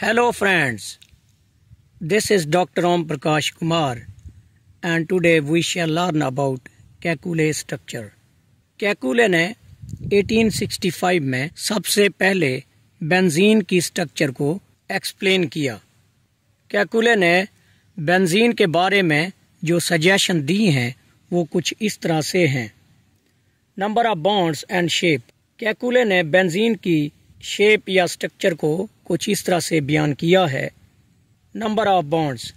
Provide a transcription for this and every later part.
Hello friends this is doctor Om Prakash Kumar and today we shall learn about Kekule structure Kekule ने 1865 में सबसे पहले benzene की स्ट्रक्चर को एक्सप्लेन किया कैकुले ने बेंजीन के बारे में जो सजेशन दी हैं वो कुछ इस तरह से हैं number of bonds and shape Kekule ने बेंजीन की शेप या स्ट्रक्चर को कुछ इस तरह से बयान किया है नंबर ऑफ बॉन्ड्स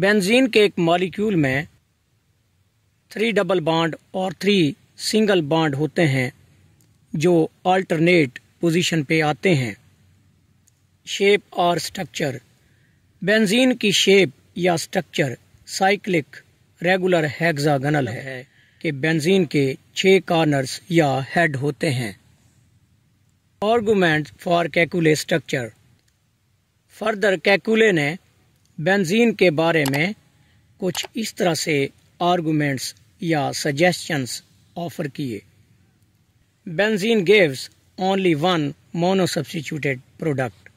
बेंजीन के एक मॉलिक्यूल में थ्री डबल बॉन्ड और थ्री सिंगल बॉन्ड होते हैं जो अल्टरनेट पोजीशन पे आते हैं शेप और स्ट्रक्चर बेंजीन की शेप या स्ट्रक्चर साइक्लिक रेगुलर हेक्सागोनल है कि बेंजीन के छः कॉर्नर्स या हेड होते हैं argument for Kekule structure further Kekule ने बेंजीन के बारे में कुछ इस तरह से आर्गूमेंट्स या सजेशंस ऑफर किए benzene gives only one monosubstituted product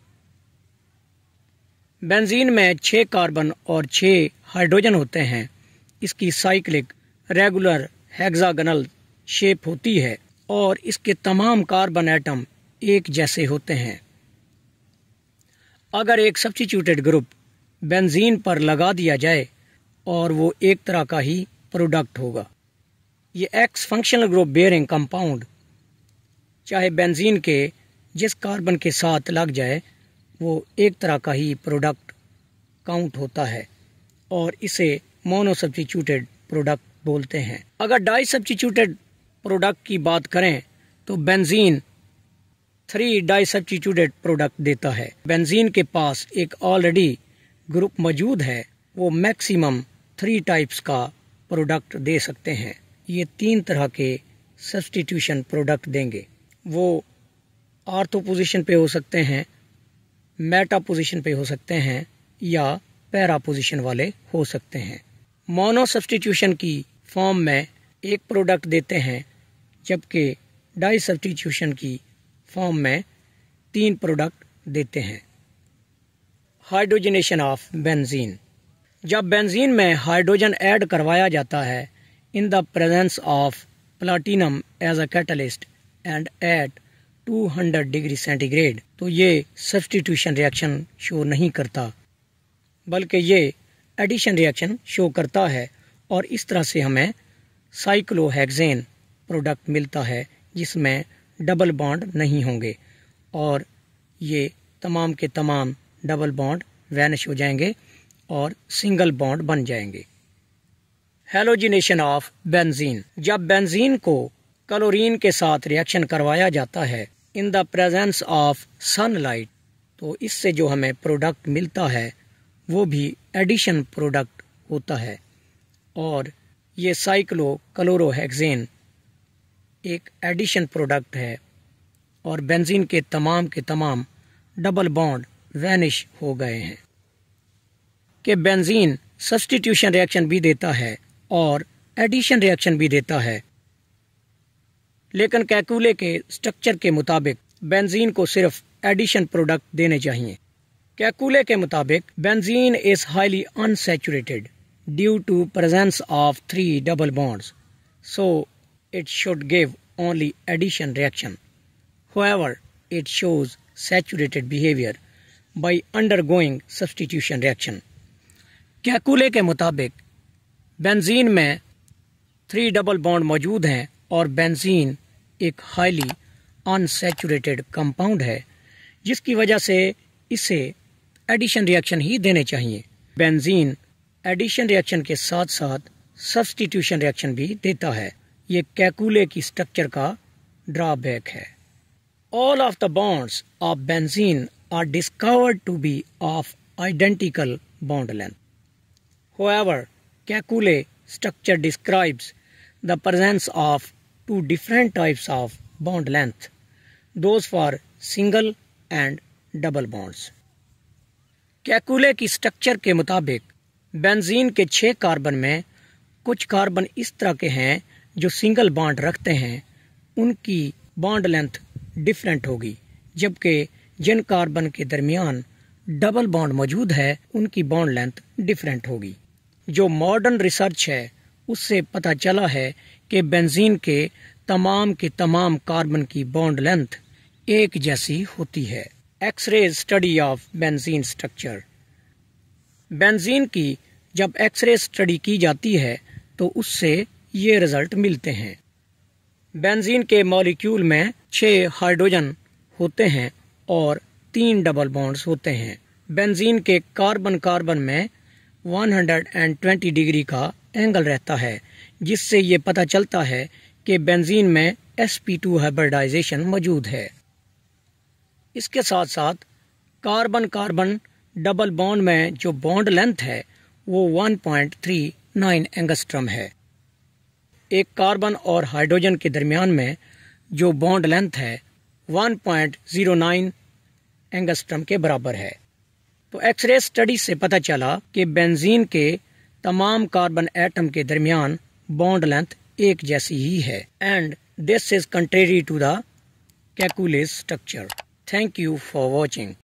benzene में छः कार्बन और छः हाइड्रोजन होते हैं इसकी साइक्लिक रेगुलर हेक्सागनल शेप होती है और इसके तमाम कार्बन एटम एक जैसे होते हैं अगर एक सब्सिट्यूटेड ग्रुप बेंजीन पर लगा दिया जाए और वो एक तरह का ही प्रोडक्ट होगा ये X functional group bearing compound चाहे बेंजीन के जिस कार्बन के साथ लग जाए वो एक तरह का ही प्रोडक्ट काउंट होता है और इसे मोनो सब्सिट्यूटेड प्रोडक्ट बोलते हैं अगर डाई सब्सिट्यूटेड प्रोडक्ट की बात करें तो benzene three disubstituted product देता है बेंजीन के पास एक ऑलरेडी ग्रुप मौजूद है वो मैक्सिमम थ्री टाइप्स का प्रोडक्ट दे सकते हैं ये तीन तरह के सब्सटीट्यूशन प्रोडक्ट देंगे वो आर्थो पोजिशन पे हो सकते हैं मेटा पोजिशन पे हो सकते हैं या पैरा पोजिशन वाले हो सकते हैं मोनो सब्सटीट्यूशन की फॉर्म में एक प्रोडक्ट देते हैं जबकि डाई सब्सटीट्यूशन की फॉर्म में तीन प्रोडक्ट देते हैं हाइड्रोजनेशन ऑफ बेंजीन जब बेंजीन में हाइड्रोजन ऐड करवाया जाता है in the presence of platinum as a catalyst and at 200 degree centigrade तो ये सब्सटीट्यूशन रिएक्शन शो नहीं करता बल्कि ये एडिशन रिएक्शन शो करता है और इस तरह से हमें साइक्लोहेक्सेन प्रोडक्ट मिलता है जिसमें डबल बॉन्ड नहीं होंगे और ये तमाम के तमाम डबल बॉन्ड वैनिश हो जाएंगे और सिंगल बॉन्ड बन जाएंगे हेलोजिनेशन ऑफ बेंजीन जब बेंजीन को क्लोरीन के साथ रिएक्शन करवाया जाता है in the presence of sunlight तो इससे जो हमें प्रोडक्ट मिलता है वो भी एडिशन प्रोडक्ट होता है और ये साइक्लो क्लोरोहेक्सेन एक एडिशन प्रोडक्ट है और बेंजीन के तमाम के तमाम डबल बॉन्ड वैनिश हो गए हैं कि बेंजीन सब्सटीट्यूशन रिएक्शन भी देता है और एडिशन रिएक्शन भी देता है लेकिन कैकुले के स्ट्रक्चर के मुताबिक बेंजीन को सिर्फ एडिशन प्रोडक्ट देने चाहिए कैकुले के मुताबिक benzene is highly unsaturated due to presence of three double bonds so it should give only addition reaction. However, it shows saturated behavior by undergoing substitution reaction. Kekule के मुताबिक benzene में three double bond मौजूद हैं और benzene एक highly unsaturated compound है जिसकी वजह से इसे एडिशन रिएक्शन ही देने चाहिए बेंजीन एडिशन रिएक्शन के साथ साथ सब्सटीट्यूशन रिएक्शन भी देता है ये कैकुले की स्ट्रक्चर का ड्रॉबैक है all of the bonds of benzene are discovered to be of identical bond length however Kekule structure describes the presence of two different types of bond length those for single and double bonds Kekule की structure के मुताबिक benzene के छह carbon में कुछ carbon इस तरह के हैं जो सिंगल बांड रखते हैं उनकी बांड लेंथ डिफरेंट होगी जबकि जिन कार्बन के दरमियान डबल बॉन्ड मौजूद है उनकी बॉन्ड लेंथ डिफरेंट होगी जो मॉडर्न रिसर्च है उससे पता चला है कि बेंजीन के तमाम के तमाम कार्बन की बॉन्ड लेंथ एक जैसी होती है X ray study of benzene structure benzene की जब एक्सरे स्टडी की जाती है तो उससे ये रिजल्ट मिलते हैं बेंजीन के मॉलिक्यूल में छह हाइड्रोजन होते हैं और तीन डबल बॉन्ड्स होते हैं बेंजीन के कार्बन कार्बन में 120 डिग्री का एंगल रहता है जिससे ये पता चलता है कि बेंजीन में sp2 हाइब्रिडाइजेशन मौजूद है इसके साथ साथ कार्बन कार्बन डबल बॉन्ड में जो बॉन्ड लेंथ है वो 1.39 एंगस्ट्रम है एक कार्बन और हाइड्रोजन के दरमियान में जो बॉन्ड लेंथ है 1.09 एंगस्ट्रम के बराबर है तो एक्सरे स्टडी से पता चला कि बेंजीन के तमाम कार्बन एटम के दरमियान बॉन्ड लेंथ एक जैसी ही है and this is contrary to the Kekule's structure thank you for watching